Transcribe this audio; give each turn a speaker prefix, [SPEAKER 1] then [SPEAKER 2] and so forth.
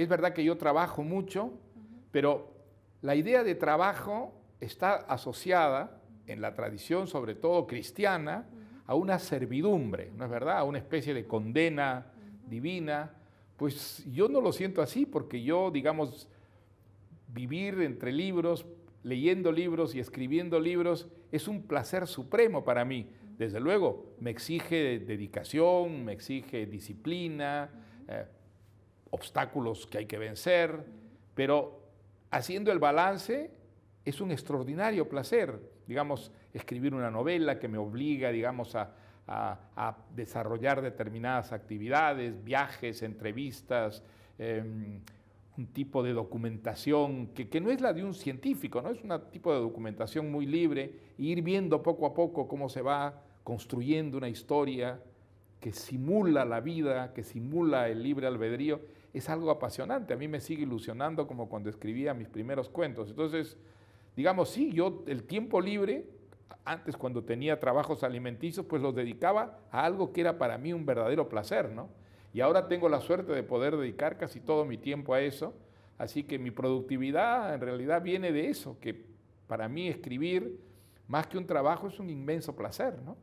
[SPEAKER 1] Es verdad que yo trabajo mucho, pero la idea de trabajo está asociada, en la tradición sobre todo cristiana, a una servidumbre, ¿no es verdad? A una especie de condena divina. Pues yo no lo siento así, porque yo, digamos, vivir entre libros, leyendo libros y escribiendo libros, es un placer supremo para mí. Desde luego, me exige dedicación, me exige disciplina. Eh, obstáculos que hay que vencer, pero haciendo el balance es un extraordinario placer, digamos, escribir una novela que me obliga, digamos, a, desarrollar determinadas actividades, viajes, entrevistas. Em, un tipo de documentación que, que, no es la de un científico, ¿no? es un tipo de documentación muy libre, e ir viendo poco a poco cómo se va construyendo una historia que simula la vida, que simula el libre albedrío es algo apasionante. A mí me sigue ilusionando como cuando escribía mis primeros cuentos. Entonces, digamos, sí, yo el tiempo libre, antes cuando tenía trabajos alimenticios, pues los dedicaba a algo que era para mí un verdadero placer, ¿no? Y ahora tengo la suerte de poder dedicar casi todo mi tiempo a eso. Así que mi productividad en realidad viene de eso, que para mí escribir, más que un trabajo, es un inmenso placer, ¿no?